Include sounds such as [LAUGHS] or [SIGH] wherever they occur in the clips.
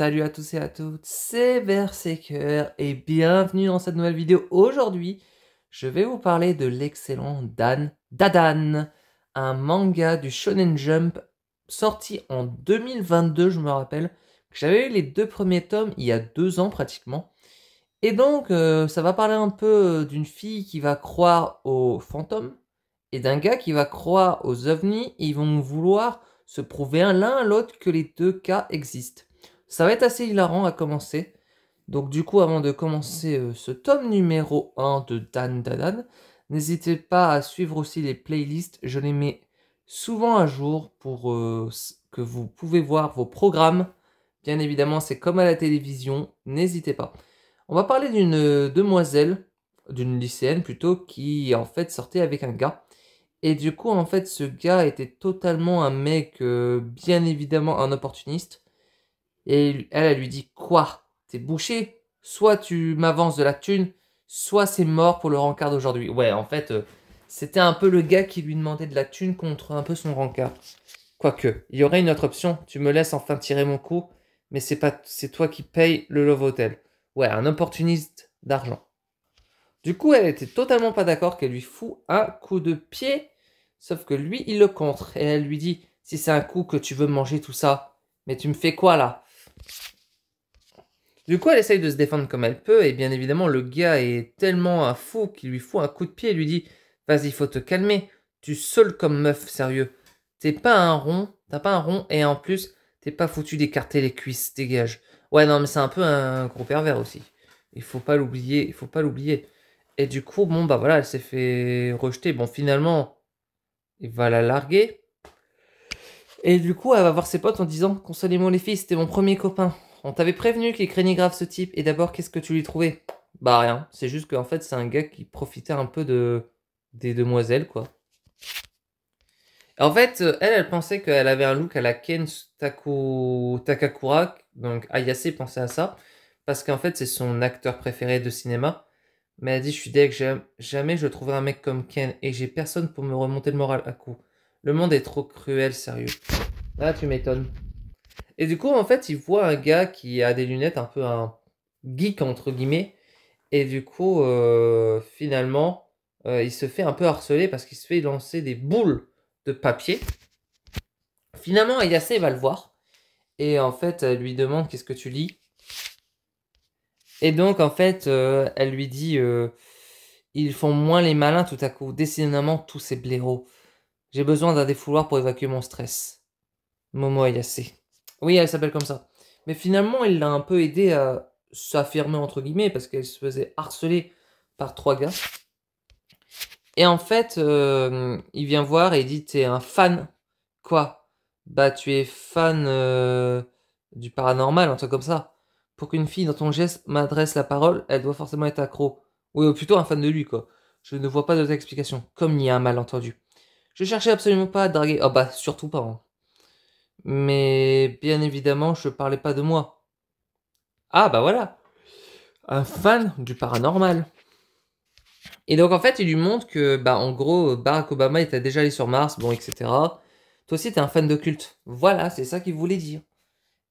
Salut à tous et à toutes, c'est Berserker et bienvenue dans cette nouvelle vidéo. Aujourd'hui, je vais vous parler de l'excellent Dan Dadan, un manga du Shonen Jump sorti en 2022, je me rappelle. J'avais eu les deux premiers tomes il y a deux ans pratiquement. Et donc, euh, ça va parler un peu euh, d'une fille qui va croire aux fantômes et d'un gars qui va croire aux ovnis. ils vont vouloir se prouver l'un à l'autre que les deux cas existent. Ça va être assez hilarant à commencer. Donc du coup, avant de commencer euh, ce tome numéro 1 de Dan Dadan, n'hésitez pas à suivre aussi les playlists. Je les mets souvent à jour pour euh, que vous pouvez voir vos programmes. Bien évidemment, c'est comme à la télévision, n'hésitez pas. On va parler d'une euh, demoiselle, d'une lycéenne plutôt, qui en fait sortait avec un gars. Et du coup, en fait, ce gars était totalement un mec, bien évidemment, un opportuniste. Et elle, elle lui dit Quoi T'es bouché Soit tu m'avances de la thune, soit c'est mort pour le rencard d'aujourd'hui. Ouais, en fait, euh, c'était un peu le gars qui lui demandait de la thune contre un peu son rencard. Quoique, il y aurait une autre option. Tu me laisses enfin tirer mon coup, mais c'est pas, c'est toi qui payes le Love Hotel. Ouais, un opportuniste d'argent. Du coup, elle était totalement pas d'accord qu'elle lui fout un coup de pied, sauf que lui, il le contre. Et elle lui dit, si c'est un coup que tu veux manger tout ça, mais tu me fais quoi là du coup, elle essaye de se défendre comme elle peut, et bien évidemment, le gars est tellement un fou qu'il lui fout un coup de pied et lui dit Vas-y, faut te calmer, tu saules comme meuf, sérieux. T'es pas un rond, t'as pas un rond, et en plus, t'es pas foutu d'écarter les cuisses, dégage. Ouais, non, mais c'est un peu un gros pervers aussi. Il faut pas l'oublier, il faut pas l'oublier. Et du coup, bon, bah voilà, elle s'est fait rejeter. Bon, finalement, il va la larguer. Et du coup, elle va voir ses potes en disant Consolez-moi les filles, c'était mon premier copain. On t'avait prévenu qu'il craignait grave ce type. Et d'abord, qu'est-ce que tu lui trouvais Bah rien. C'est juste qu'en fait, c'est un gars qui profitait un peu de des demoiselles, quoi. En fait, euh, elle, elle pensait qu'elle avait un look à la Ken Takakura. Donc Ayase pensait à ça. Parce qu'en fait, c'est son acteur préféré de cinéma. Mais elle dit Je suis j'aime jamais je trouverai un mec comme Ken. Et j'ai personne pour me remonter le moral à coup. Le monde est trop cruel, sérieux. Ah, tu m'étonnes. Et du coup, en fait, il voit un gars qui a des lunettes un peu un geek, entre guillemets. Et du coup, euh, finalement, euh, il se fait un peu harceler parce qu'il se fait lancer des boules de papier. Finalement, Ayase va le voir. Et en fait, elle lui demande qu'est-ce que tu lis. Et donc, en fait, euh, elle lui dit ils font moins les malins tout à coup. Décidément, tous ces blaireaux. J'ai besoin d'un défouloir pour évacuer mon stress. Momo Ayase. Oui, elle s'appelle comme ça. Mais finalement, il l'a un peu aidé à s'affirmer, entre guillemets, parce qu'elle se faisait harceler par trois gars. Et en fait, euh, il vient voir et il dit T'es un fan Quoi Bah, tu es fan euh, du paranormal, un truc comme ça. Pour qu'une fille dans ton geste m'adresse la parole, elle doit forcément être accro. ou plutôt un fan de lui, quoi. Je ne vois pas d'autre explication, comme il y a un malentendu. Je cherchais absolument pas à draguer. Oh bah, surtout pas. Hein. Mais bien évidemment, je parlais pas de moi. Ah bah voilà. Un fan du paranormal. Et donc en fait, il lui montre que, bah en gros, Barack Obama était déjà allé sur Mars, bon, etc. Toi aussi, t'es un fan de culte. Voilà, c'est ça qu'il voulait dire.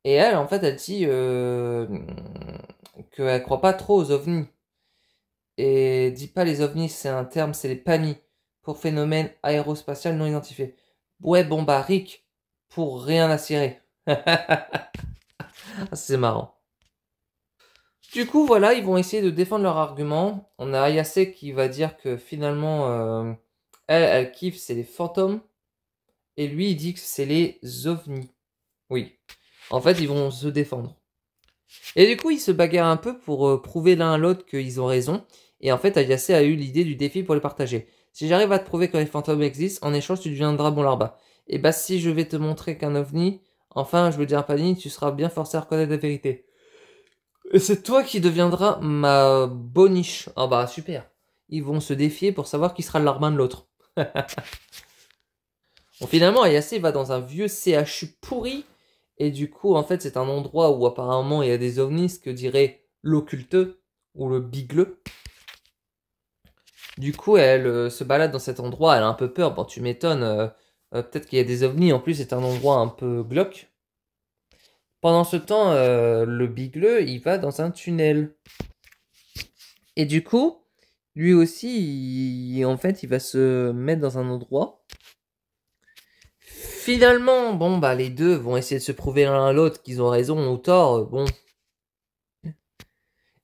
Et elle, en fait, elle dit euh, qu'elle croit pas trop aux ovnis. Et dis pas les ovnis, c'est un terme, c'est les panis pour phénomène aérospatial non identifié. Ouais, bon bah, Rick, pour rien à cirer. [LAUGHS] Ah, c'est marrant. Du coup, voilà, ils vont essayer de défendre leur argument. On a Ayase qui va dire que finalement, euh, elle, elle kiffe, c'est les fantômes. Et lui, il dit que c'est les ovnis. Oui. En fait, ils vont se défendre. Et du coup, ils se bagarrent un peu pour euh, prouver l'un à l'autre qu'ils ont raison. Et en fait, Ayase a eu l'idée du défi pour le partager. Si j'arrive à te prouver que les fantômes existent, en échange, tu deviendras bon larba. Et eh bah, ben, si je vais te montrer qu'un ovni, enfin, je veux dire un panini, tu seras bien forcé à reconnaître la vérité. Et c'est toi qui deviendras ma boniche. Ah bah, super. Ils vont se défier pour savoir qui sera larbin de l'autre. [LAUGHS] bon, finalement, Ayase va dans un vieux CHU pourri. Et du coup, en fait, c'est un endroit où apparemment il y a des ovnis, que dirait l'occulteux ou le bigleux. Du coup, elle euh, se balade dans cet endroit, elle a un peu peur. Bon, tu m'étonnes. Euh, euh, peut-être qu'il y a des ovnis. En plus, c'est un endroit un peu glauque. Pendant ce temps, le Bigleu, il va dans un tunnel. Et du coup, lui aussi, en fait, il va se mettre dans un endroit. Finalement, bon, bah, les deux vont essayer de se prouver l'un à l'autre qu'ils ont raison ou tort. Bon.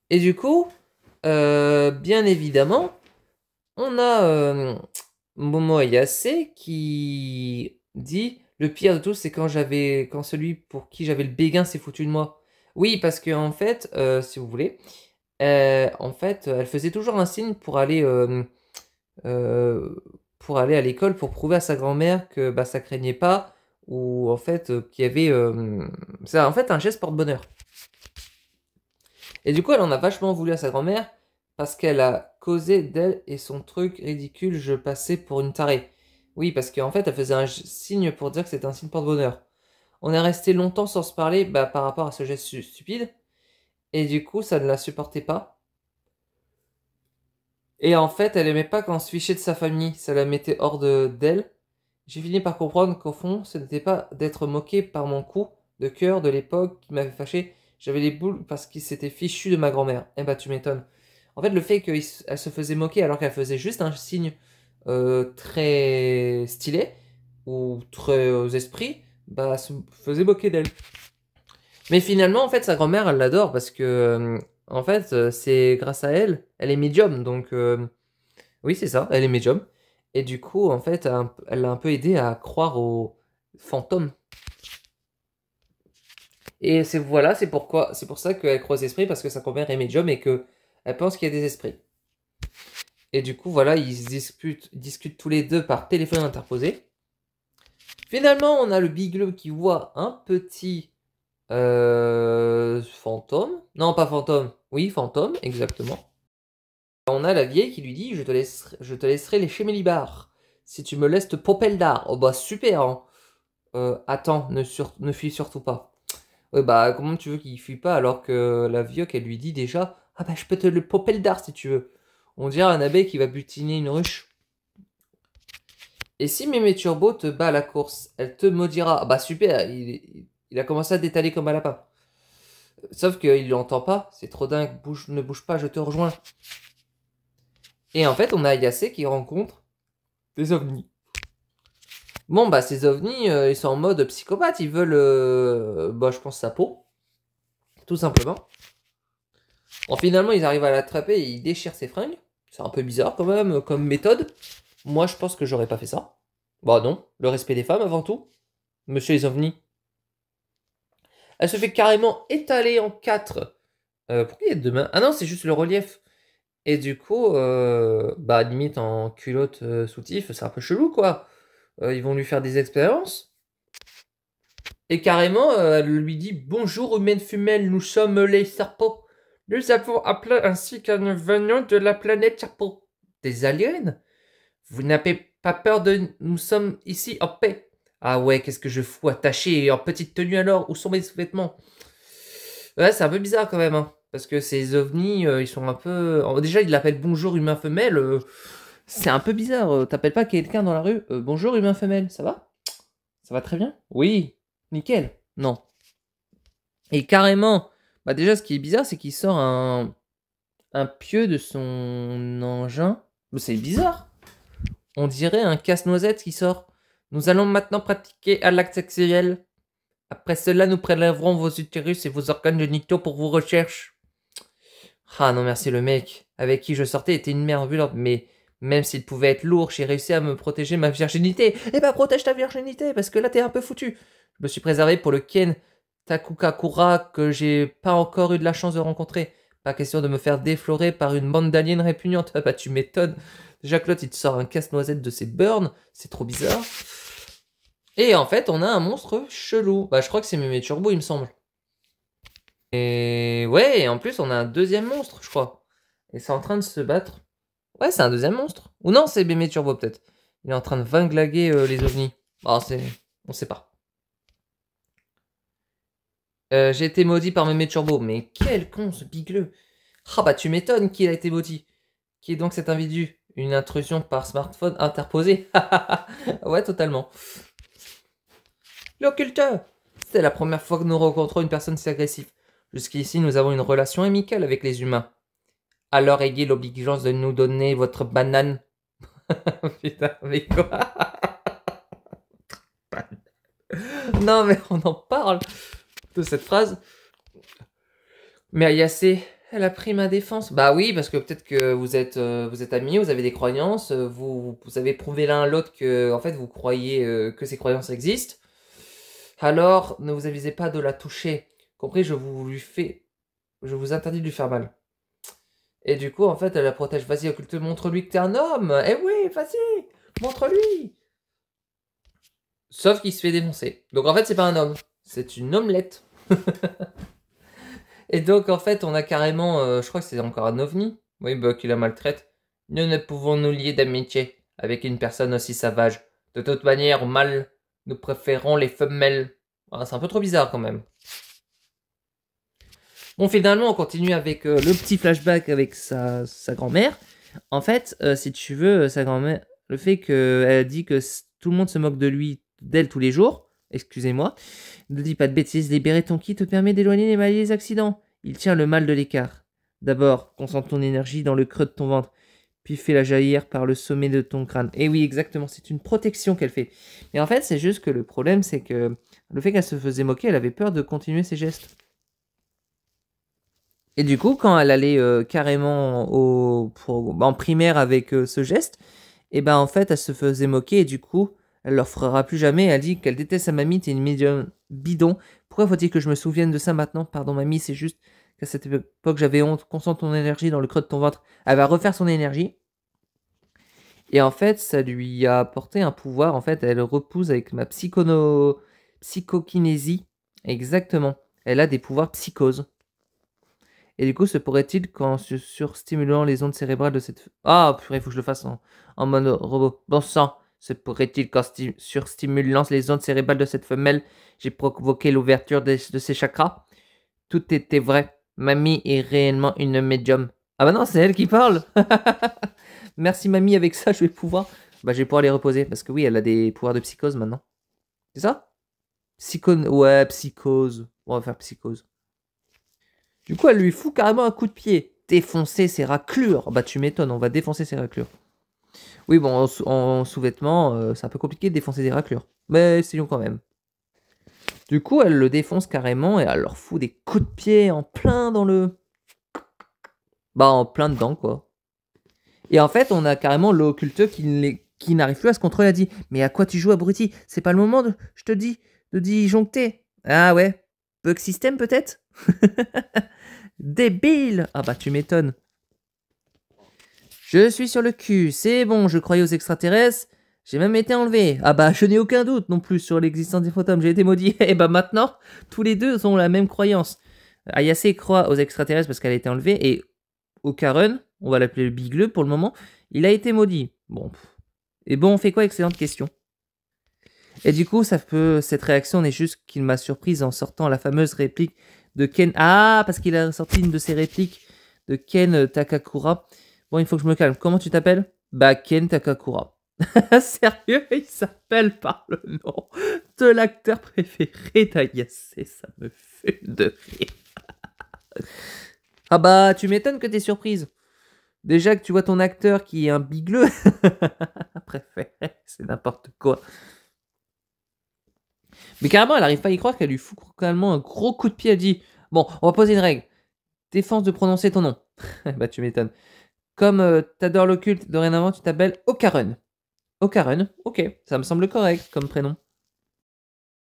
Et du coup, bien évidemment, on a Momo Ayase qui dit Le pire de tout, c'est quand j'avais quand celui pour qui j'avais le béguin s'est foutu de moi. Oui, parce que en fait, si vous voulez, en fait, elle faisait toujours un signe pour aller, pour aller à l'école pour prouver à sa grand-mère que bah, ça craignait pas ou en fait qu'il y avait. c'est en fait un geste porte-bonheur. Et du coup, elle en a vachement voulu à sa grand-mère parce qu'elle a causé d'elle et son truc ridicule, je passais pour une tarée. Oui, parce qu'en fait, elle faisait un signe pour dire que c'était un signe porte-bonheur. On est resté longtemps sans se parler bah, par rapport à ce geste stupide, et du coup, ça ne la supportait pas. Et en fait, elle aimait pas qu'on se fichait de sa famille, ça la mettait hors d'elle. J'ai fini par comprendre qu'au fond, ce n'était pas d'être moqué par mon coup de cœur de l'époque qui m'avait fâché. J'avais les boules parce qu'il s'était fichu de ma grand-mère. Eh bah, tu m'étonnes. En fait, le fait qu'elle se faisait moquer alors qu'elle faisait juste un signe euh, très stylé ou très aux esprits, bah, se faisait moquer d'elle. Mais finalement, en fait, sa grand-mère, elle l'adore parce que, euh, en fait, euh, c'est grâce à elle, elle est médium, donc. oui, c'est ça, elle est médium. Et du coup, en fait, elle l'a un peu aidé à croire aux fantômes. Et c'est voilà, c'est pourquoi, c'est pour ça qu'elle croise esprits, parce que sa grand-mère est médium et que elle pense qu'il y a des esprits. Et du coup, voilà, ils disputent, discutent tous les deux par téléphone interposé. Finalement, on a le Bigleux qui voit un petit euh, fantôme. Non, pas fantôme. Oui, fantôme, exactement. On a la vieille qui lui dit Je te, laisserai, je te laisserai les chémélibars si tu me laisses te Popeldar. Oh bah super hein. euh, Attends, ne, fuis surtout pas. Oui, bah comment tu veux qu'il fuit pas alors que la vieille elle lui dit déjà ah bah je peux te le popper le dard si tu veux. On dirait un abbé qui va butiner une ruche. Et si Mémé Turbo te bat à la course, elle te maudira. Ah bah super, il, a commencé à détaler comme un lapin. Sauf qu'il l'entend pas, c'est trop dingue, ne bouge pas, je te rejoins. Et en fait, on a Yacé qui rencontre des ovnis. Bon, bah, ces ovnis, euh, ils sont en mode psychopathe, ils veulent, euh, bah, je pense, sa peau, tout simplement. Bon, finalement, ils arrivent à l'attraper et ils déchirent ses fringues. C'est un peu bizarre quand même comme méthode. Moi, je pense que j'aurais pas fait ça. Bah non, le respect des femmes avant tout. Monsieur les ovnis. Elle se fait carrément étaler en quatre. Euh, pourquoi il y a deux mains Ah non, c'est juste le relief. Et du coup, euh, bah limite en culotte euh, soutif, c'est un peu chelou quoi. ils vont lui faire des expériences. Et carrément, elle lui dit Bonjour, humaine fumelle, nous sommes les serpents. Nous avons appelé ainsi qu'un nous de la planète Chapeau. Des aliens Vous n'avez pas peur de nous sommes ici en paix. Ah ouais, qu'est-ce que je fous attaché en petite tenue alors Où sont mes vêtements Ouais, c'est un peu bizarre quand même, hein, parce que ces ovnis, euh, ils sont un peu... Oh, déjà, ils l'appellent bonjour humain femelle. Euh, c'est un peu bizarre, euh, t'appelles pas quelqu'un dans la rue Bonjour humain femelle, ça va Ça va très bien Oui, nickel. Non. Et carrément, bah déjà, ce qui est bizarre, c'est qu'il sort un, un pieu de son engin. C'est bizarre. On dirait un casse-noisette qui sort. Nous allons maintenant pratiquer à l'acte sexuel. Après cela, nous prélèverons vos utérus et vos organes génitaux pour vos recherches. Ah non merci, le mec avec qui je sortais était une mère mais même s'il pouvait être lourd, j'ai réussi à me protéger ma virginité. Eh ben protège ta virginité, parce que là t'es un peu foutu. Je me suis préservé pour le Ken Takukakura que j'ai pas encore eu de la chance de rencontrer. Pas question de me faire déflorer par une mandaline répugnante. Ah bah tu m'étonnes. Déjà que il te sort un casse-noisette de ses burns, c'est trop bizarre. Et en fait on a un monstre chelou. Bah je crois que c'est Mémé Turbo il me semble. Et ouais, et en plus on a un deuxième monstre je crois. Et c'est en train de se battre. Ouais c'est un deuxième monstre. Ou non c'est Mémé Turbo peut-être. Il est en train de vinglaguer euh, les ovnis. Bah c'est... On sait pas. Euh, j'ai été maudit par Mémé Turbo. Mais quel con ce bigleux Ah bah tu m'étonnes qu'il a été maudit. Qui est donc cet individu Une intrusion par smartphone interposée [LAUGHS] Ouais, totalement. L'occulteur C'était la première fois que nous rencontrons une personne si agressive. Jusqu'ici, nous avons une relation amicale avec les humains. Alors ayez l'obligeance de nous donner votre banane. [LAUGHS] Putain, mais quoi [LAUGHS] Non, mais on en parle de cette phrase. Mais Ayase, elle a pris ma défense. Bah oui, parce que peut-être que vous êtes, euh, vous êtes amis, vous avez des croyances, euh, vous, avez prouvé l'un à l'autre que, en fait, vous croyez euh, que ces croyances existent. Alors, ne vous avisez pas de la toucher. Compris, je vous lui fais, je vous interdis de lui faire mal. Et du coup, en fait, elle la protège. Vas-y, occulte, montre-lui que t'es un homme. Eh oui, vas-y, montre-lui. Sauf qu'il se fait dénoncer. Donc en fait, c'est pas un homme. C'est une omelette. [LAUGHS] et donc, en fait, on a carrément, euh, je crois que c'est encore un ovni. Oui, bah, qui la maltraite. Nous ne pouvons nous lier d'amitié avec une personne aussi sauvage. De toute manière, au nous préférons les femelles. Ah, c'est un peu trop bizarre quand même. Bon, finalement, on continue avec euh, le petit flashback avec sa, grand-mère. En fait, euh, si tu veux, sa grand-mère, le fait qu'elle dit que tout le monde se moque de lui, d'elle tous les jours, excusez-moi, ne dis pas de bêtises, libérer ton ki te permet d'éloigner les maladies et les accidents. Il tient le mal de l'écart. D'abord, concentre ton énergie dans le creux de ton ventre, puis fais-la jaillir par le sommet de ton crâne. Et eh oui, exactement, c'est une protection qu'elle fait. Mais en fait, c'est juste que le problème, c'est que le fait qu'elle se faisait moquer, elle avait peur de continuer ses gestes. Et du coup, quand elle allait euh, carrément au, en primaire avec euh, ce geste, et eh ben en fait, elle se faisait moquer et du coup, elle leur fera plus jamais. Elle dit qu'elle déteste sa mamie, t'es une médium bidon. Pourquoi faut-il que je me souvienne de ça maintenant Pardon, mamie, c'est juste qu'à cette époque, j'avais honte. Concentre ton énergie dans le creux de ton ventre. Elle va refaire son énergie. Et en fait, ça lui a apporté un pouvoir. En fait, elle repousse avec ma psychono... psychokinésie. Exactement. Elle a des pouvoirs psychose. Et du coup, se pourrait-il qu'en surstimulant les ondes cérébrales de cette... Ah, purée, il faut que je le fasse en, en robot. Bon sang. Se pourrait-il qu'en surstimulant les ondes cérébrales de cette femelle, j'ai provoqué l'ouverture de, ses chakras Tout était vrai. Mamie est réellement une médium. Ah bah non, c'est elle qui parle [LAUGHS] Merci mamie, avec ça je vais pouvoir... Bah je vais pouvoir les reposer, parce que oui, elle a des pouvoirs de psychose maintenant. C'est ça Psychone... Ouais, psychose. On va faire psychose. Du coup, elle lui fout carrément un coup de pied. Défoncer ses raclures. Bah tu m'étonnes, on va défoncer ses raclures. Oui, bon, en, sous-vêtements, euh, c'est un peu compliqué de défoncer des raclures. Mais essayons quand même. Du coup, elle le défonce carrément et elle leur fout des coups de pied en plein dans le. Bah, en plein dedans, quoi. Et en fait, on a carrément qui qui n'arrive plus à se contrôler. a dit Mais à quoi tu joues, abruti C'est pas le moment, de, je te dis, de disjoncter. Ah ouais Bug system, peut-être [LAUGHS] Débile Ah bah, tu m'étonnes. Je suis sur le cul, c'est bon, je croyais aux extraterrestres. J'ai même été enlevé. Ah bah, je n'ai aucun doute non plus sur l'existence des fantômes, j'ai été maudit. [LAUGHS] Et eh bah maintenant, tous les deux ont la même croyance. Ayase croit aux extraterrestres parce qu'elle a été enlevée, et Karen, on va l'appeler le bigleux pour le moment, il a été maudit. Bon. Et bon, on fait quoi Excellente question. Et du coup, ça cette réaction n'est juste qu'il m'a surprise en sortant la fameuse réplique de Ken. Ah, parce qu'il a sorti une de ses répliques de Ken Takakura. Bon, il faut que je me calme. Comment tu t'appelles Bah, Ken Takakura. [LAUGHS] Sérieux, il s'appelle par le nom de l'acteur préféré d'Ayase. Ça me fait de rire. ah bah, tu m'étonnes que t'es surprise. Déjà que tu vois ton acteur qui est un bigleux [LAUGHS] préféré, c'est n'importe quoi. Mais carrément, elle n'arrive pas à y croire qu'elle lui fout carrément un gros coup de pied. Elle dit Bon, on va poser une règle. Défense de prononcer ton nom. [LAUGHS] bah, tu m'étonnes. Comme euh, t'adores l'occulte, dorénavant tu t'appelles Ocaron. Ocaron, ok, ça me semble correct comme prénom.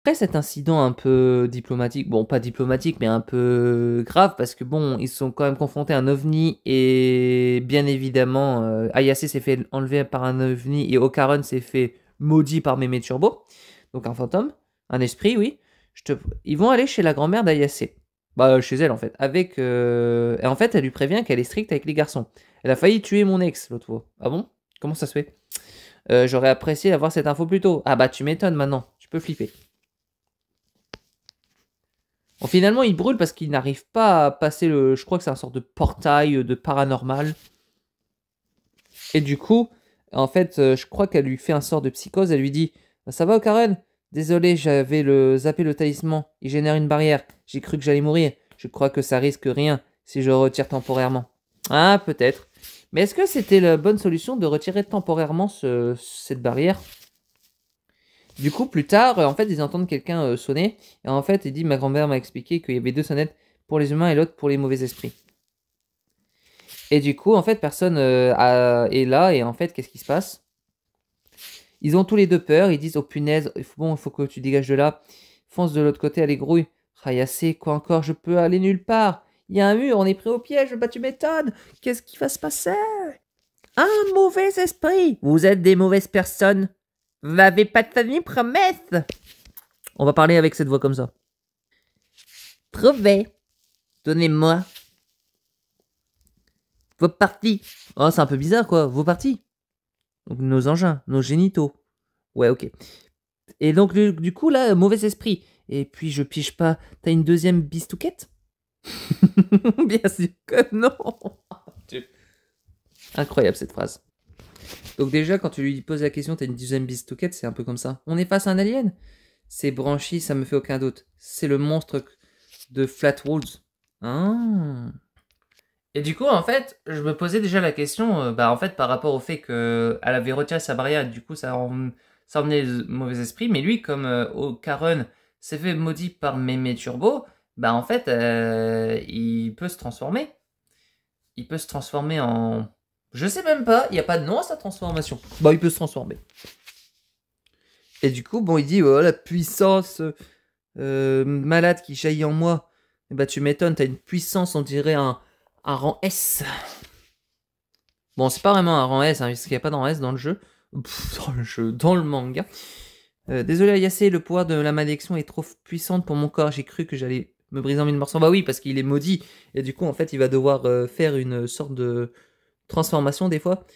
Après cet incident un peu diplomatique, bon pas diplomatique mais un peu grave parce que bon ils sont quand même confrontés à un ovni et bien évidemment euh, Ayacé s'est fait enlever par un ovni et Ocaron s'est fait maudit par Mémé Turbo, donc un fantôme, un esprit oui. Ils vont aller chez la grand-mère d'Ayase, bah chez elle en fait, avec euh, et en fait elle lui prévient qu'elle est stricte avec les garçons. Elle a failli tuer mon ex l'autre fois. Ah bon Comment ça se fait euh, J'aurais apprécié d'avoir cette info plus tôt. Ah bah tu m'étonnes maintenant. Je peux flipper. finalement, il brûle parce qu'il n'arrive pas à passer le. Je crois que c'est un sort de portail euh, de paranormal. Et du coup, en fait, euh, je crois qu'elle lui fait un sort de psychose. Elle lui dit Ça va, Karen Désolé, j'avais le zappé le talisman. Il génère une barrière. J'ai cru que j'allais mourir. Je crois que ça risque rien si je retire temporairement. Ah, peut-être. Mais est-ce que c'était la bonne solution de retirer temporairement cette barrière Du coup, plus tard, euh, en fait, ils entendent quelqu'un euh, sonner. Et en fait, il dit Ma grand-mère m'a expliqué qu'il y avait deux sonnettes pour les humains et l'autre pour les mauvais esprits. Et du coup, en fait, personne euh, est là. Et en fait, qu'est-ce qui se passe Ils ont tous les deux peur. Ils disent Oh punaise, bon, il faut que tu dégages de là. Fonce de l'autre côté, allez, grouille. Rayassé, ah, quoi encore Je peux aller nulle part. Il y a un mur, on est pris au piège, bah tu m'étonnes. Qu'est-ce qui va se passer Un mauvais esprit Vous êtes des mauvaises personnes. Vous n'avez pas de famille promesse On va parler avec cette voix comme ça. Trouvez. Donnez-moi. Vos parties. Oh, c'est un peu bizarre, quoi. Vos parties. Donc, nos engins, nos génitaux. Ouais, ok. Et donc, du, coup, là, mauvais esprit. Et puis, je pige pas. T'as une deuxième bistouquette [LAUGHS] Bien sûr que non. Incroyable cette phrase. Donc déjà, quand tu lui poses la question, t'as une dizaine bistouquette, c'est un peu comme ça. On est face à un alien C'est Branchi, ça me fait aucun doute. C'est le monstre de Flatwoods. Hein ah. Et du coup, en fait, je me posais déjà la question, euh, bah en fait, par rapport au fait qu'elle euh, avait retiré sa barrière, du coup, ça, en, emmenait le mauvais esprit. Mais lui, comme euh, au Karen s'est fait maudit par Mémé Turbo, bah en fait, euh, il peut se transformer. Il peut se transformer en... Je sais même pas, il n'y a pas de nom à sa transformation. Bon, bah, il peut se transformer. Et du coup, bon, il dit, oh, la puissance euh, malade qui jaillit en moi. Et eh bah ben, tu m'étonnes, t'as une puissance, on dirait un, un rang S. Bon, c'est pas vraiment un rang S, hein, qu'il n'y a pas de rang S dans le jeu. dans le jeu, dans le manga. Euh, désolé Ayase, le pouvoir de la malédiction est trop puissante pour mon corps. J'ai cru que j'allais me briser en mille morceaux. Bah oui, parce qu'il est maudit. Et du coup, en fait, il va devoir euh, faire une sorte de transformation des fois.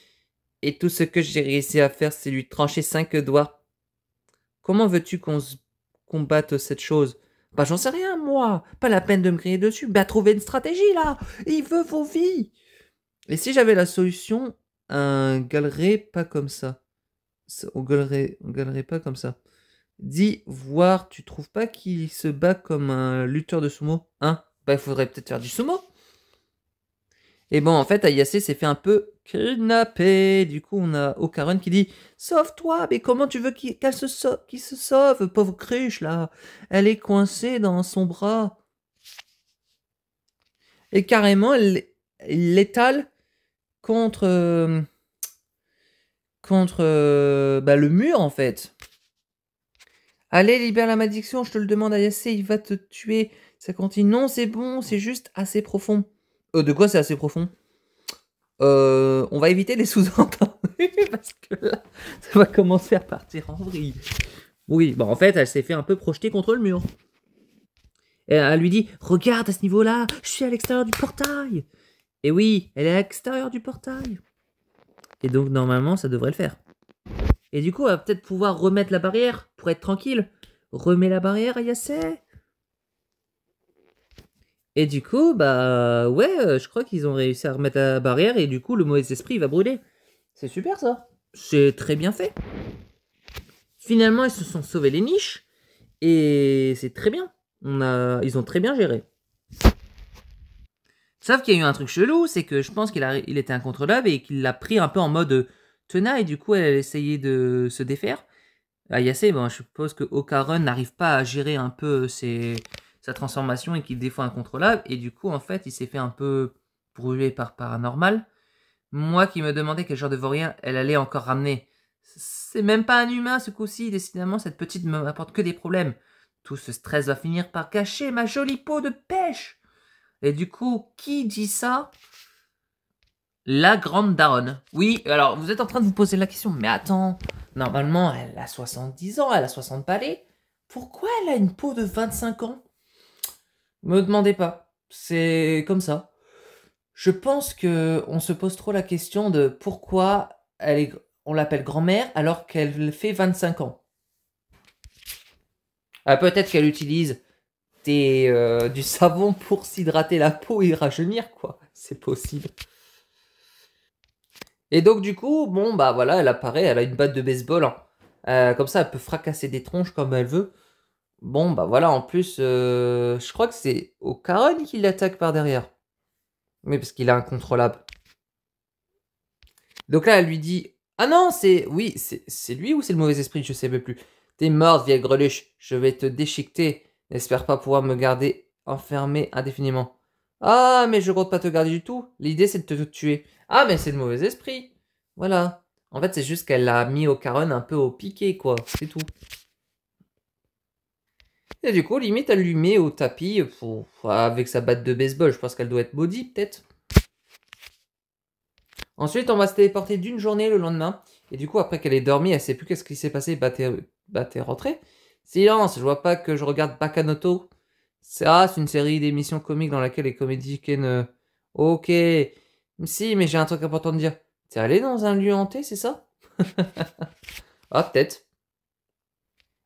Et tout ce que j'ai réussi à faire, c'est lui trancher cinq doigts. Comment veux-tu qu'on combatte cette chose Bah j'en sais rien, moi. Pas la peine de me crier dessus. Bah trouver une stratégie, là. Il veut vos vies. Et si j'avais la solution, un galerait pas comme ça. on galerait pas comme ça. Dis voir, tu trouves pas qu'il se bat comme un lutteur de sumo Hein Bah, il faudrait peut-être faire du sumo. Et bon, en fait, Ayase s'est fait un peu kidnapper. Du coup, on a Okarun qui dit Sauve-toi, mais comment tu veux qu'elle se, sauve, Pauvre cruche, là Elle est coincée dans son bras. Et carrément, elle l'étale contre. Euh, contre. Euh, bah, le mur, en fait. Allez, libère la malédiction, je te le demande, Yassé, il va te tuer. Ça continue. Non, c'est bon, c'est juste assez profond. Euh, de quoi c'est assez profond euh, On va éviter les sous-entendus [LAUGHS] parce que là, ça va commencer à partir en vrille. Oui, bon, en fait, elle s'est fait un peu projeter contre le mur. elle lui dit Regarde à ce niveau-là, je suis à l'extérieur du portail. Et oui, elle est à l'extérieur du portail. Et donc, normalement, ça devrait le faire. Et du coup, on va peut-être pouvoir remettre la barrière pour être tranquille. Remets la barrière, Yassé. Et du coup, bah ouais, euh, je crois qu'ils ont réussi à remettre la barrière et du coup, le mauvais esprit va brûler. C'est super ça. C'est très bien fait. Finalement, ils se sont sauvés les niches et c'est très bien. On a... Ils ont très bien géré. Sauf qu'il y a eu un truc chelou, c'est que je pense qu'il a... il était incontrôlable et qu'il l'a pris un peu en mode Tena et du coup elle essayait de se défaire. Ayase, ah, bon je suppose que Okarun n'arrive pas à gérer un peu euh, sa transformation et qu'il défend des incontrôlable. Et du coup, en fait, il s'est fait un peu brûler par paranormal. Moi qui me demandais quel genre de vaurien elle allait encore ramener. C'est même pas un humain ce coup-ci, décidément, cette petite ne m'apporte que des problèmes. Tout ce stress va finir par cacher ma jolie peau de pêche. Et du coup, qui dit ça la grande daronne. Oui, alors vous êtes en train de vous poser la question, mais attends, normalement elle a 70 ans, elle a 60 palais. Pourquoi elle a une peau de 25 ans Me demandez pas, c'est comme ça. Je pense que on se pose trop la question de pourquoi elle est, on l'appelle grand-mère alors qu'elle fait 25 ans. Ah, peut-être qu'elle utilise des, euh, du savon pour s'hydrater la peau et rajeunir, quoi. C'est possible. Et donc du coup, bon bah voilà, elle apparaît, elle a une batte de baseball, hein. euh, comme ça elle peut fracasser des tronches comme elle veut. Bon bah voilà, en plus, euh, je crois que c'est O'Caron qui l'attaque par derrière. Oui, parce qu'il est incontrôlable. Donc là, elle lui dit, ah non, c'est, oui, c'est lui ou c'est le mauvais esprit, je sais même plus. T'es morte, vieille greluche, je vais te déchiqueter. N'espère pas pouvoir me garder enfermé indéfiniment. Ah, mais je compte pas te garder du tout. L'idée, c'est de te tuer. Ah, mais c'est le mauvais esprit. Voilà. En fait, c'est juste qu'elle l'a mis au caron un peu au piqué, quoi. C'est tout. Et du coup, limite, elle lui met au tapis pour... avec sa batte de baseball. Je pense qu'elle doit être body, peut-être. Ensuite, on va se téléporter d'une journée le lendemain. Et du coup, après qu'elle ait dormi, elle sait plus qu'est-ce qui s'est passé. Bah, t'es bah, rentrée. Silence, je vois pas que je regarde Bakanoto. Ah, c'est une série d'émissions comiques dans laquelle les comédies ne. Euh, ok. Si, mais j'ai un truc important de dire. T'es allé dans un lieu hanté, c'est ça [LAUGHS] Ah, peut-être.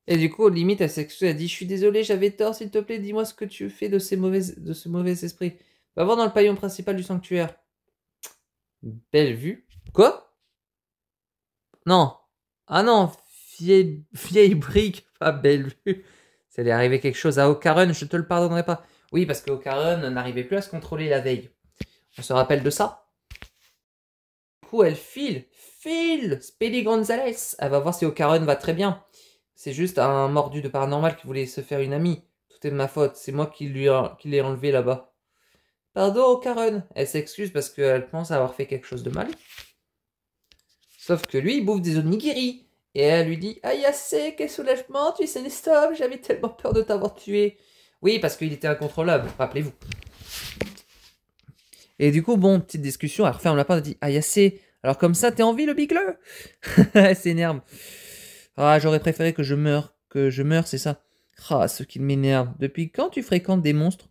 Et du coup, limite, elle s'excuse, elle dit Je suis désolé, j'avais tort, s'il te plaît, dis-moi ce que tu fais de, ces mauvais, de ce mauvais esprit. Va voir dans le paillon principal du sanctuaire. Belle vue. Quoi Non. Ah non, vieille, vieille brique, pas belle vue. C'est est arriver quelque chose à Ocaron, je te le pardonnerai pas. Oui, parce que Ocaron n'arrivait plus à se contrôler la veille. On se rappelle de ça Du coup, elle file, file Speedy Gonzalez Elle va voir si Ocaron va très bien. C'est juste un mordu de paranormal qui voulait se faire une amie. Tout est de ma faute, c'est moi qui l'ai enlevé là-bas. Pardon, Ocaron Elle s'excuse parce qu'elle pense avoir fait quelque chose de mal. Sauf que lui, il bouffe des onigiris et elle lui dit Aïe, ah, quel soulagement, tu es stop, j'avais tellement peur de t'avoir tué. Oui, parce qu'il était incontrôlable, rappelez-vous. Et du coup, bon, petite discussion, elle referme la porte, et dit Aïe, ah, alors comme ça, t'es en vie, le bigle Elle s'énerve. Ah, j'aurais préféré que je meure, que je meure, c'est ça. Ah, ce qui m'énerve. Depuis quand tu fréquentes des monstres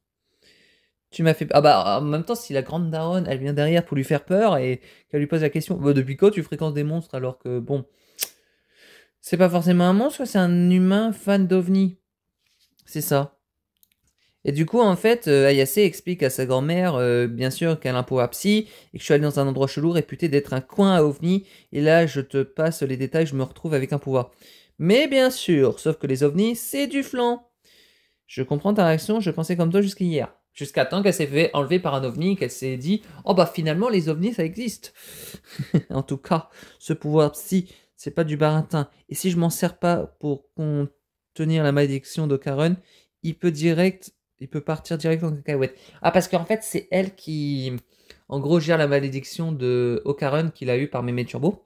tu m'as fait. Ah bah, en même temps, si la grande daronne, elle vient derrière pour lui faire peur et qu'elle lui pose la question, bah, depuis quand tu fréquentes des monstres alors que, bon, c'est pas forcément un monstre, c'est un humain fan d'OVNI. C'est ça. Et du coup, en fait, euh, Ayase explique à sa grand-mère, euh, bien sûr, qu'elle a un pouvoir psy et que je suis allé dans un endroit chelou réputé d'être un coin à OVNI, Et là, je te passe les détails, je me retrouve avec un pouvoir. Mais bien sûr, sauf que les ovnis, c'est du flan. Je comprends ta réaction, je pensais comme toi jusqu'hier. Jusqu'à temps qu'elle s'est fait enlever par un ovni, qu'elle s'est dit Oh bah finalement, les ovnis, ça existe. [LAUGHS] en tout cas, ce pouvoir psy, c'est pas du baratin. Et si je m'en sers pas pour contenir la malédiction d'Ocaron, il peut direct, il peut partir direct en cacahuète. Ah, parce qu'en fait, c'est elle qui, en gros, gère la malédiction de qu'il a eu par Mémé Turbo.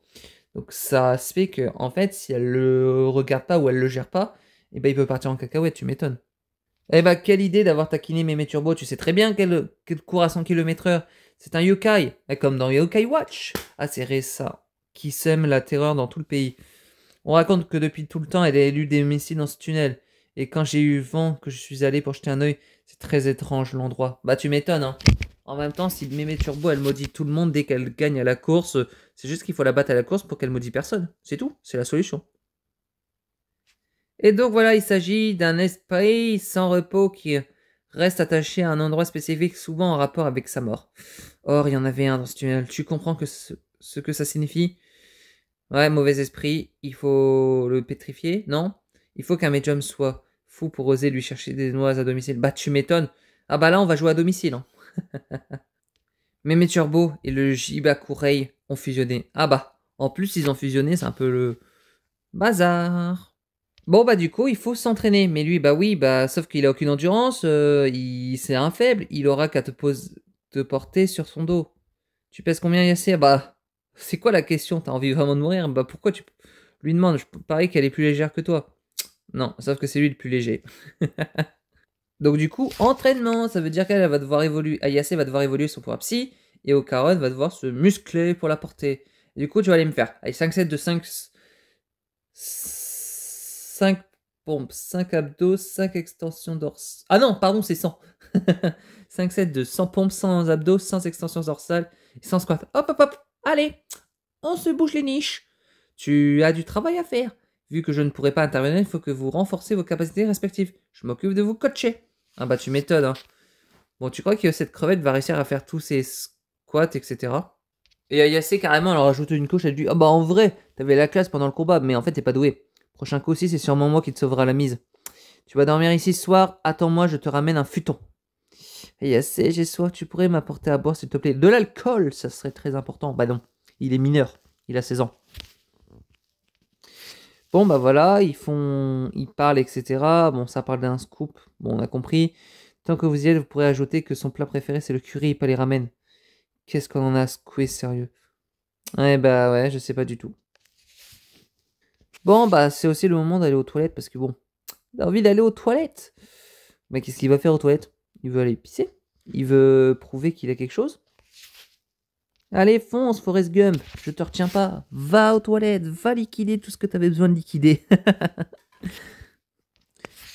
Donc ça se fait que, en fait, si elle le regarde pas ou elle le gère pas, eh ben, il peut partir en cacahuète, tu m'étonnes. Eh ben, quelle idée d'avoir taquiné Mémé Turbo, tu sais très bien qu'elle court à 100 km heure. C'est un yokai, eh, comme dans Yokai Watch. Ah, c'est ça, qui sème la terreur dans tout le pays. On raconte que depuis tout le temps, elle a élu des missiles dans ce tunnel. Et quand j'ai eu vent que je suis allé pour jeter un oeil, c'est très étrange l'endroit. Bah tu m'étonnes, hein. En même temps, si Mémé Turbo, elle maudit tout le monde dès qu'elle gagne à la course, c'est juste qu'il faut la battre à la course pour qu'elle maudit personne. C'est tout, c'est la solution. Et donc voilà, il s'agit d'un esprit sans repos qui reste attaché à un endroit spécifique, souvent en rapport avec sa mort. Or, il y en avait un dans ce tunnel. Tu comprends que ce que ça signifie Ouais, mauvais esprit, il faut le pétrifier, non Il faut qu'un médium soit fou pour oser lui chercher des noises à domicile. Bah, tu m'étonnes. Ah bah là, on va jouer à domicile. Hein. [LAUGHS] Mémé Turbo et le Kurei ont fusionné. Ah bah, en plus, ils ont fusionné, c'est un peu le bazar. Bon bah du coup, il faut s'entraîner. Mais lui, bah oui, bah sauf qu'il a aucune endurance, euh, il c'est un faible, il aura qu'à te, poser te porter sur son dos. Tu pèses combien, Yassir ah Bah, c'est quoi la question T'as envie vraiment de mourir Bah pourquoi tu lui demandes Je parie qu'elle est plus légère que toi. Non, sauf que c'est lui le plus léger. [LAUGHS] Donc du coup, entraînement, ça veut dire qu'elle va devoir évoluer. Ayase va devoir évoluer son poids psy et Ocaron va devoir se muscler pour la porter. du coup, tu vas aller me faire allez, 5 sets de 5 5 pompes, 5 abdos, 5 extensions dorsales. Ah non, pardon, c'est 100. 5 [LAUGHS] sets de 100 pompes, 100 abdos, 100 extensions dorsales, 100 squats. Hop hop hop. Allez, on se bouge les niches. Tu as du travail à faire. Vu que je ne pourrai pas intervenir, il faut que vous renforcez vos capacités respectives. Je m'occupe de vous coacher. Ah bah tu m'étonnes. Hein. Bon, tu crois que cette crevette va réussir à faire tous ses squats, etc. Et Ayase, carrément, elle a ajouté une couche. Elle dit Ah bah en vrai, t'avais la classe pendant le combat, mais en fait t'es pas doué. Prochain coup aussi, c'est sûrement moi qui te sauvera la mise. Tu vas dormir ici ce soir. Attends-moi, je te ramène un futon. Et assez, j'ai soif, tu pourrais m'apporter à boire s'il te plaît. De l'alcool, ça serait très important. Bah non, il est mineur, il a 16 ans. Bon bah voilà, ils font, ils parlent, etc. Bon, ça parle d'un scoop, bon on a compris. Tant que vous y êtes, vous pourrez ajouter que son plat préféré c'est le curry, pas les ramen. Qu'est-ce qu'on en a secoué sérieux Ouais eh bah ouais, je sais pas du tout. Bon bah c'est aussi le moment d'aller aux toilettes parce que bon, j'ai envie d'aller aux toilettes. Mais qu'est-ce qu'il va faire aux toilettes il veut aller pisser. Il veut prouver qu'il a quelque chose. Allez, fonce, Forest Gump. Je te retiens pas. Va aux toilettes. Va liquider tout ce que avais besoin de liquider. [LAUGHS]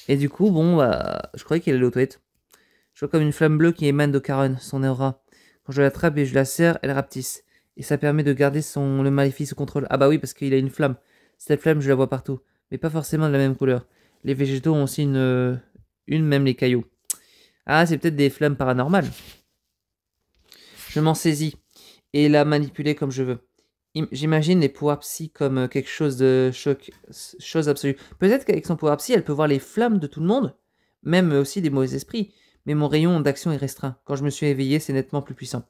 Et du coup, bon, bah, je croyais qu'il allait aux toilettes. Je vois comme une flamme bleue qui émane de Caron, son aura. Quand je l'attrape et je la serre, elle rapetisse. Et ça permet de garder son, le maléfice sous contrôle. Ah bah oui, parce qu'il a une flamme. Cette flamme, je la vois partout. Mais pas forcément de la même couleur. Les végétaux ont aussi une, une même les cailloux. Ah, c'est peut-être des flammes paranormales. Je m'en saisis et la manipuler comme je veux. J'imagine les pouvoirs psy comme euh, quelque chose de choc, chose absolue. Peut-être qu'avec son pouvoir psy, elle peut voir les flammes de tout le monde, même aussi des mauvais esprits. Mais mon rayon d'action est restreint. Quand je me suis éveillé, c'est nettement plus puissant.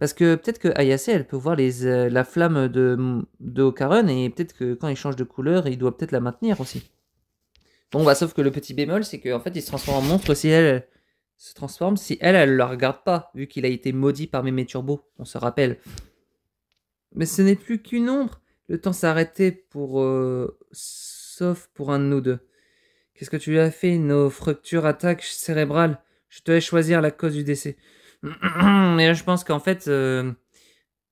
Parce que peut-être que Ayase, elle peut voir les, euh, la flamme de, de et peut-être que quand il change de couleur, il doit peut-être la maintenir aussi. Bon, bah, sauf que le petit bémol, c'est qu'en fait, il se transforme en monstre si elle, se transforme si elle, elle ne le regarde pas, vu qu'il a été maudit par Mémé Turbo, on se rappelle. Mais ce n'est plus qu'une ombre. Le temps arrêté pour... Euh, sauf pour un de nous deux. Qu'est-ce que tu lui as fait Nos fractures attaques cérébrales. Je te laisse choisir la cause du décès. [CLEARS THROAT] Mais là, je pense qu'en fait, euh,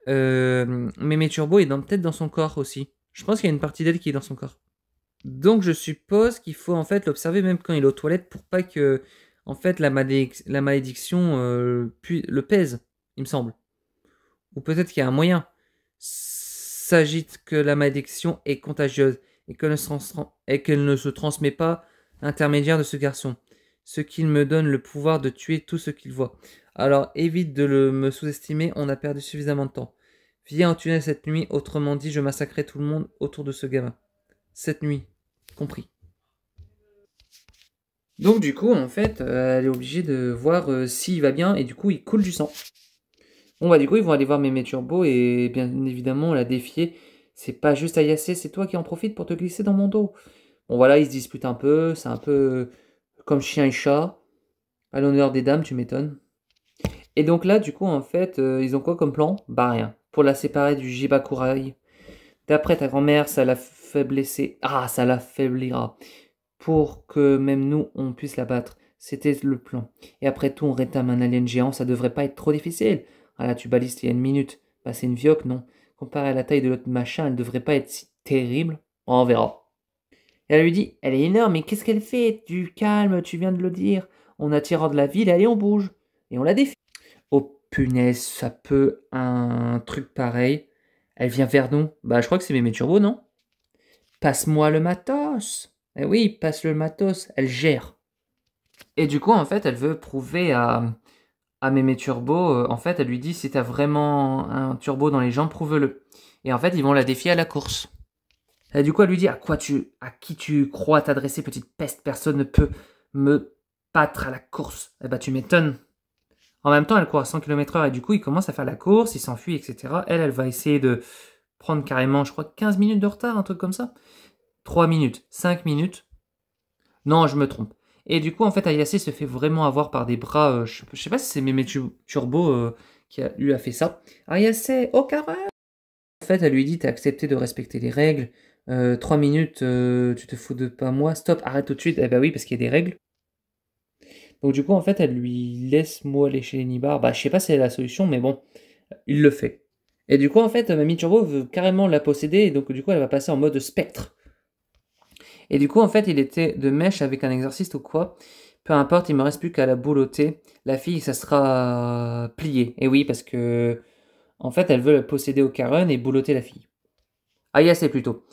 euh, Mémé Turbo est peut-être dans son corps aussi. Je pense qu'il y a une partie d'elle qui est dans son corps. Donc je suppose qu'il faut en fait l'observer même quand il est aux toilettes pour pas que en fait, la, malédiction euh, le pèse, il me semble. Ou peut-être qu'il y a un moyen. S'agite que la malédiction est contagieuse et qu'elle ne, se transmet pas intermédiaire de ce garçon. Ce qu'il me donne le pouvoir de tuer tout ce qu'il voit. Alors évite de le, me sous-estimer, on a perdu suffisamment de temps. Viens en tunnel cette nuit, autrement dit, je massacrerai tout le monde autour de ce gamin. Cette nuit, compris. Donc du coup, en fait, euh, elle est obligée de voir euh, s'il va bien et du coup, il coule du sang. Bon bah du coup, ils vont aller voir Mémé Turbo et bien évidemment, la défier. C'est pas juste Ayase, c'est toi qui en profites pour te glisser dans mon dos. Bon voilà, ils se disputent un peu, c'est un peu euh, comme chien et chat. À l'honneur des dames, tu m'étonnes. Et donc là, du coup, en fait, ils ont quoi comme plan Bah rien. Pour la séparer du Jibakurai. D'après ta grand-mère, ça la blesser. Ah, ça l'a faiblira pour que même nous, on puisse la battre. C'était le plan. Et après tout, on rétame un alien géant, ça devrait pas être trop difficile. Ah là, tu balistes il y a une minute. Bah c'est une vioque, non. Comparé à la taille de l'autre machin, elle devrait pas être si terrible. On verra. elle lui dit, elle est énorme, mais qu'est-ce qu'elle fait Du calme, tu viens de le dire. On attire de la ville, allez, on bouge. Et on la défie. Oh punaise, ça peut un truc pareil. Elle vient vers nous. Bah, je crois que c'est mes Turbo, non Passe-moi le matos mais eh oui, passe le matos, elle gère. Et du coup, en fait, elle veut prouver à, à Mémé Turbo, euh, en fait, elle lui dit si t'as vraiment un turbo dans les jambes, prouve-le. Et en fait, ils vont la défier à la course. Et du coup, elle lui dit à quoi tu, à qui tu crois t'adresser, petite peste, personne ne peut me battre à la course. Eh bah, tu m'étonnes. En même temps, elle court à 100 km h et du coup, il commence à faire la course, il s'enfuit, etc. Elle, elle va essayer de prendre carrément, je crois, 15 minutes de retard, un truc comme ça. 3 minutes, 5 minutes. Non, je me trompe. Et du coup, en fait, Ayase se fait vraiment avoir par des bras. Euh, je, sais pas si c'est Mémé Turbo euh, qui a, lui a fait ça. Ayase, au carré En fait, elle lui dit T'as accepté de respecter les règles. Euh, 3 minutes, euh, tu te fous de pas moi. Stop, arrête tout de suite. Eh bah oui, parce qu'il y a des règles. Donc, du coup, en fait, elle lui laisse moi aller les Nibar. Bah, je sais pas si c'est la solution, mais bon, il le fait. Et du coup, en fait, Mamie Turbo veut carrément la posséder. Et donc, du coup, elle va passer en mode spectre. Et du coup, en fait, il était de mèche avec un exorciste ou quoi. Peu importe, il me reste plus qu'à la boulotter. La fille, ça sera plié. Et oui, parce que, en fait, elle veut posséder au et boulotter la fille. Ah, yes, c'est plutôt.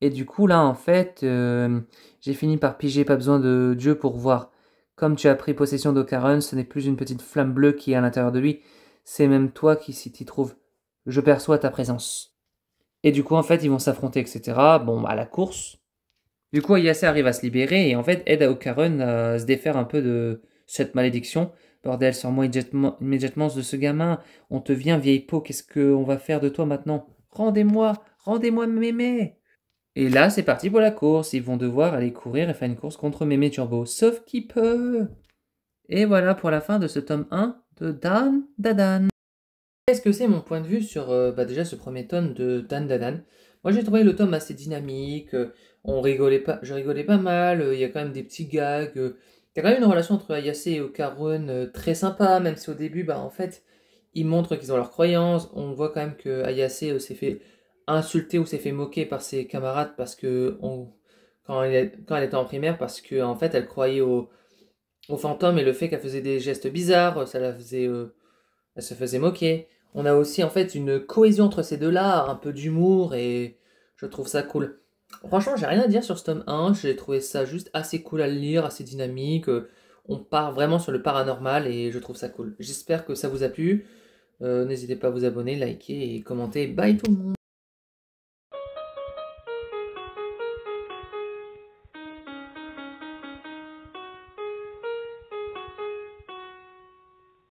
Et du coup, là, en fait, euh, j'ai fini par piger, pas besoin de Dieu pour voir. Comme tu as pris possession d'Ocaron, ce n'est plus une petite flamme bleue qui est à l'intérieur de lui, c'est même toi qui s'y t'y trouves. Je perçois ta présence. Et du coup, en fait, ils vont s'affronter, etc. Bon, à la course. Du coup, Ayase arrive à se libérer et en fait aide à Okarun euh, à se défaire un peu de cette malédiction. Bordel, sors-moi immédiatement, de ce gamin. On te vient, vieille peau, qu'est-ce qu'on va faire de toi maintenant Rendez-moi Rendez-moi mémé Et là, c'est parti pour la course. Ils vont devoir aller courir et faire une course contre mémé Turbo. Sauf qu'il peut Et voilà pour la fin de ce tome 1 de Dan Dadan. Qu'est-ce que c'est mon point de vue sur euh, bah, déjà ce premier tome de Dan Dadan Moi, j'ai trouvé le tome assez dynamique. Euh, on rigolait pas, je rigolais pas mal, euh, il y a quand même des petits gags. Euh, il y a quand même une relation entre Ayase et Okarun euh, très sympa, même si au début, bah, en fait, ils montrent qu'ils ont leurs croyances. On voit quand même que Ayase s'est fait insulter ou s'est fait moquer par ses camarades parce que quand, elle, quand était en primaire, parce que en fait, elle croyait au, fantômes fantôme et le fait qu'elle faisait des gestes bizarres, ça la faisait, elle se faisait moquer. On a aussi en fait une cohésion entre ces deux-là, un peu d'humour et je trouve ça cool. Franchement, j'ai rien à dire sur ce tome 1. J'ai trouvé ça juste assez cool à lire, assez dynamique. Euh, on part vraiment sur le paranormal et je trouve ça cool. J'espère que ça vous a plu. Euh, n'hésitez pas à vous abonner, liker et commenter. Bye tout le monde